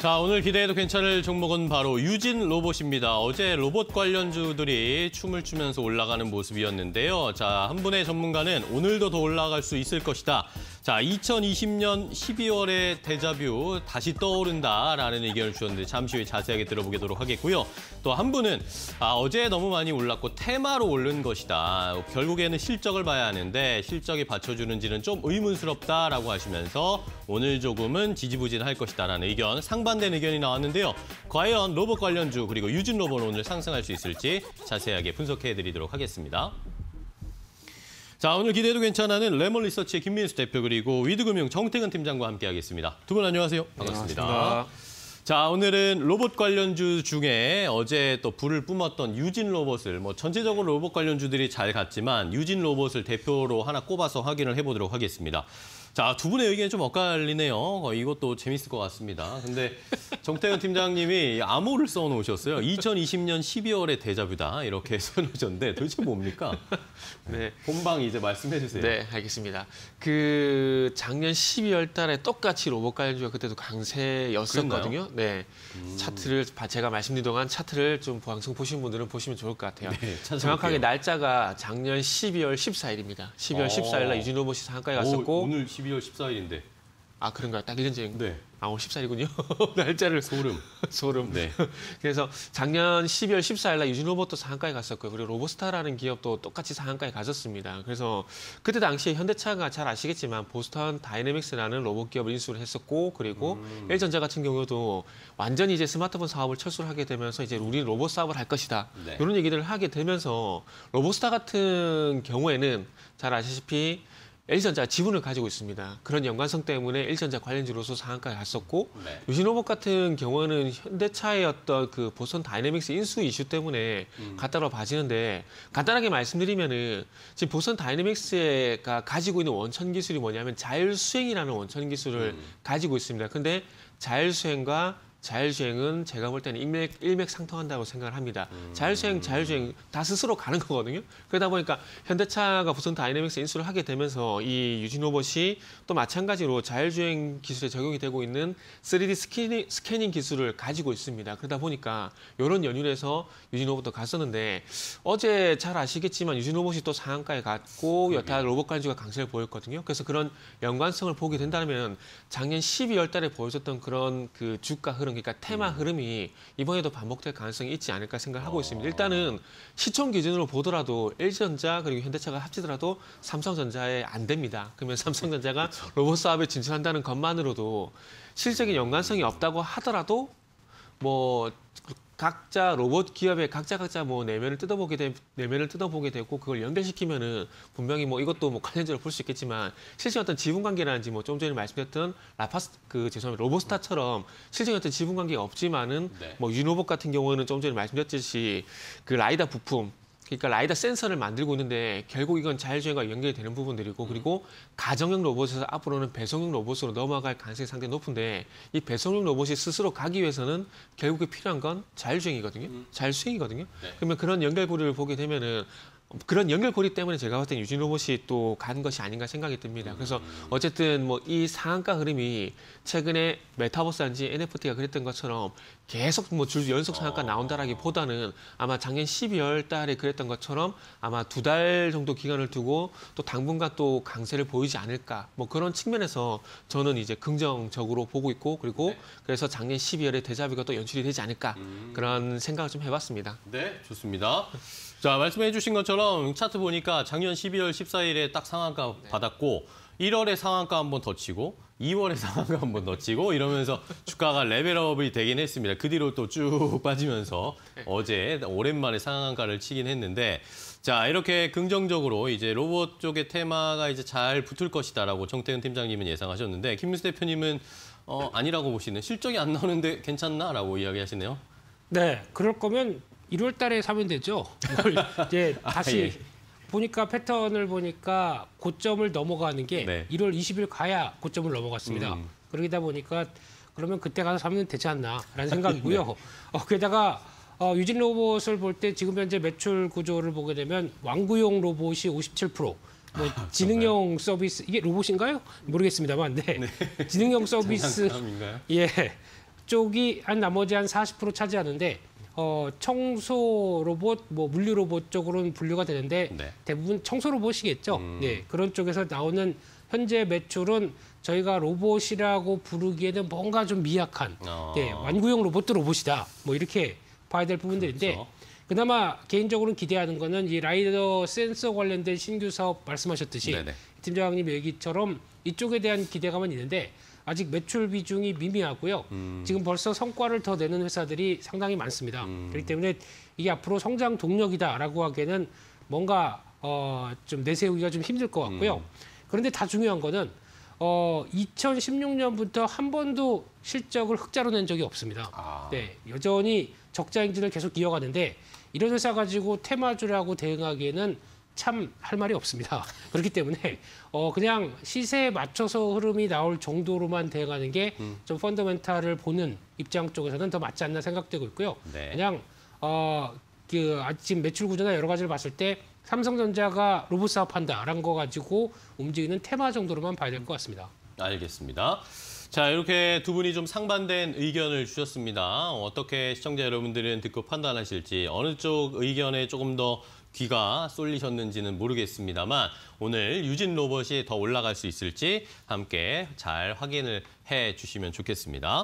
자, 오늘 기대해도 괜찮을 종목은 바로 유진 로봇입니다. 어제 로봇 관련주들이 춤을 추면서 올라가는 모습이었는데요. 자, 한 분의 전문가는 오늘도 더 올라갈 수 있을 것이다. 자, 2020년 1 2월에 데자뷰 다시 떠오른다라는 의견을 주셨는데 잠시 후에 자세하게 들어보도록 하겠고요. 또 한 분은 아, 어제 너무 많이 올랐고 테마로 오른 것이다. 결국에는 실적을 봐야 하는데 실적이 받쳐주는지는 좀 의문스럽다라고 하시면서 오늘 조금은 지지부진할 것이다라는 의견, 상반된 의견이 나왔는데요. 과연 로봇 관련주 그리고 유진 로봇 오늘 상승할 수 있을지 자세하게 분석해드리도록 하겠습니다. 자, 오늘 기대도 괜찮아는 레몬 리서치의 김민수 대표 그리고 위드금융 정태근 팀장과 함께하겠습니다. 두 분 안녕하세요. 반갑습니다. 안녕하십니까. 자, 오늘은 로봇 관련주 중에 어제 또 불을 뿜었던 유진 로봇을 뭐 전체적으로 로봇 관련주들이 잘 갔지만 유진 로봇을 대표로 하나 꼽아서 확인을 해보도록 하겠습니다. 자, 두 분의 의견이 좀 엇갈리네요. 어, 이것도 재밌을 것 같습니다. 근데 정태현 팀장님이 암호를 써 놓으셨어요. 2020년 12월에 대자뷰다. 이렇게 써 놓으셨는데 도대체 뭡니까? 네. 네 본방 이제 말씀해 주세요. 네, 알겠습니다. 그 작년 12월 달에 똑같이 로봇 관련주가 그때도 강세였었거든요. 네. 음. 차트를 제가 말씀드린 동안 차트를 좀 방송 보신 분들은 보시면 좋을 것 같아요. 네, 정확하게 날짜가 작년 12월 14일입니다. 12월 오. 14일 날 유진 로봇이 상한가에 갔었고 오, 오늘 12월 14일인데. 아 그런가요? 딱 1년 전인 네. 아, 14일이군요. 날짜를 소름. 소름. 네. 그래서 작년 12월 14일 날 유진 로봇도 상한가에 갔었고요. 그리고 로보스타라는 기업도 똑같이 상한가에 가졌습니다 그래서 그때 당시에 현대차가 잘 아시겠지만 보스턴 다이내믹스라는 로봇 기업을 인수를 했었고 그리고 음. 일전자 같은 경우도 완전히 이제 스마트폰 사업을 철수를 하게 되면서 이제 우리 로봇 사업을 할 것이다. 네. 이런 얘기들을 하게 되면서 로보스타 같은 경우에는 잘 아시다시피 L전자 지분을 가지고 있습니다. 그런 연관성 때문에 L전자 관련주로서 상한가에 갔었고 네. 유진로봇 같은 경우는 현대차의 어떤 그 보선 다이내믹스 인수 이슈 때문에 음. 갔다로 봐지는데 간단하게 말씀드리면은 지금 보선 다이내믹스가 가지고 있는 원천 기술이 뭐냐면 자율 수행이라는 원천 기술을 음. 가지고 있습니다. 근데 자율 수행과 자율주행은 제가 볼 때는 일맥, 일맥상통한다고 생각을 합니다. 음. 자율주행, 자율주행 다 스스로 가는 거거든요. 그러다 보니까 현대차가 부산 다이내믹스 인수를 하게 되면서 이 유진 로봇이 또 마찬가지로 자율주행 기술에 적용이 되고 있는 3D 스캐닝, 스캐닝 기술을 가지고 있습니다. 그러다 보니까 이런 연율에서 유진 로봇도 갔었는데 어제 잘 아시겠지만 유진 로봇이 또 상한가에 갔고 여타 로봇 관주가 강세를 보였거든요. 그래서 그런 연관성을 보게 된다면 작년 12월 달에 보여줬던 그런 그 주가 흐름 흐름, 그러니까 테마 음. 흐름이 이번에도 반복될 가능성이 있지 않을까 생각하고 아. 있습니다. 일단은 시청 기준으로 보더라도 LG전자 그리고 현대차가 합치더라도 삼성전자에 안 됩니다. 그러면 삼성전자가 그렇죠. 로봇 사업에 진출한다는 것만으로도 실적인 연관성이 없다고 하더라도 뭐 각자 로봇 기업의 각자 각자 뭐 내면을 뜯어보게 되, 내면을 뜯어보게 되고 그걸 연결시키면은 분명히 뭐 이것도 뭐 관련적으로 볼 수 있겠지만 실제 어떤 지분 관계라든지 뭐 좀 전에 말씀드렸던 라파스 그 죄송합니다 로보스타처럼 실제 어떤 지분 관계가 없지만은 네. 뭐 유노봇 같은 경우는 좀 전에 말씀드렸듯이 그 라이다 부품 그러니까 라이다 센서를 만들고 있는데 결국 이건 자율주행과 연결되는 부분들이고 음. 그리고 가정형 로봇에서 앞으로는 배송형 로봇으로 넘어갈 가능성이 상당히 높은데 이 배송형 로봇이 스스로 가기 위해서는 결국에 필요한 건 자율주행이거든요. 음. 자율수행이거든요. 네. 그러면 그런 연결고리를 보게 되면은 그런 연결고리 때문에 제가 봤을 때 유진 로봇이 또 간 것이 아닌가 생각이 듭니다. 그래서 음. 어쨌든 뭐 이 상한가 흐름이 최근에 메타버스한지 NFT가 그랬던 것처럼 계속 뭐줄 연속 상한가 아. 나온다라기보다는 아마 작년 12월 달에 그랬던 것처럼 아마 두 달 정도 기간을 두고 또 당분간 또 강세를 보이지 않을까 뭐 그런 측면에서 저는 이제 긍정적으로 보고 있고 그리고 네. 그래서 작년 12월에 대자비가 또 연출이 되지 않을까 음. 그런 생각을 좀 해봤습니다. 네, 좋습니다. 자 말씀해주신 것처럼. 그럼 차트 보니까 작년 12월 14일에 딱 상한가 네. 받았고 1월에 상한가 한번더 치고 2월에 상한가 한번더 치고 이러면서 주가가 레벨업이 되긴 했습니다. 그 뒤로 또 쭉 빠지면서 네. 어제 오랜만에 상한가를 치긴 했는데 자 이렇게 긍정적으로 이제 로봇 쪽의 테마가 이제 잘 붙을 것이다라고 정태은 팀장님은 예상하셨는데 김민수 대표님은 어, 아니라고 보시는 실적이 안 나오는데 괜찮나라고 이야기하시네요. 네, 그럴 거면 1월 달에 사면 되죠. 이제 아, 다시 아, 예. 보니까 패턴을 보니까 고점을 넘어가는 게 네. 1월 20일 가야 고점을 넘어갔습니다. 음. 그러다 보니까 그러면 그때 가서 사면 되지 않나라는 네. 생각이고요. 네. 어, 게다가 어, 유진 로봇을 볼 때 지금 현재 매출 구조를 보게 되면 완구용 로봇이 57%, 뭐 아, 지능형 서비스 이게 로봇인가요? 모르겠습니다만, 네, 네. 지능형 서비스 예 쪽이 한 나머지 한 40% 차지하는데 어, 청소 로봇, 뭐 물류 로봇 쪽으로는 분류가 되는데 네. 대부분 청소 로봇이겠죠. 음. 네, 그런 쪽에서 나오는 현재 매출은 저희가 로봇이라고 부르기에는 뭔가 좀 미약한 어. 네, 완구형 로봇도 로봇이다. 뭐 이렇게 봐야 될 부분들인데 그렇죠. 그나마 개인적으로 는 기대하는 거는 이 라이더 센서 관련된 신규 사업 말씀하셨듯이 네네. 팀장님 얘기처럼 이쪽에 대한 기대감은 있는데 아직 매출 비중이 미미하고요. 음. 지금 벌써 성과를 더 내는 회사들이 상당히 많습니다. 음. 그렇기 때문에 이게 앞으로 성장 동력이다라고 하기에는 뭔가 어, 좀 내세우기가 좀 힘들 것 같고요. 음. 그런데 다 중요한 거는 어, 2016년부터 한 번도 실적을 흑자로 낸 적이 없습니다. 아. 네, 여전히 적자 행진을 계속 이어가는데 이런 회사 가지고 테마주라고 대응하기에는 참할 말이 없습니다. 그렇기 때문에 어 그냥 시세에 맞춰서 흐름이 나올 정도로만 대응하는 게좀 음. 펀더멘탈을 보는 입장 쪽에서는 더 맞지 않나 생각되고 있고요. 네. 그냥 어그 아침 매출 구조나 여러 가지를 봤을 때 삼성전자가 로봇 사업한다라는 거 가지고 움직이는 테마 정도로만 봐야 될 것 같습니다. 알겠습니다. 자, 이렇게 두 분이 좀 상반된 의견을 주셨습니다. 어떻게 시청자 여러분들은 듣고 판단하실지, 어느 쪽 의견에 조금 더 귀가 쏠리셨는지는 모르겠습니다만 오늘 유진 로봇이 더 올라갈 수 있을지 함께 잘 확인을 해 주시면 좋겠습니다.